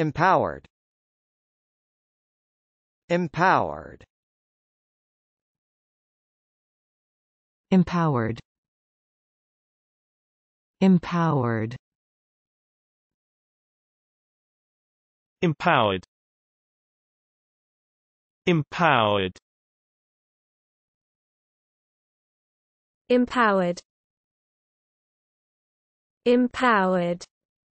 Empowered. Empowered. Empowered. Empowered. Empowered. Empowered. Empowered. Empowered.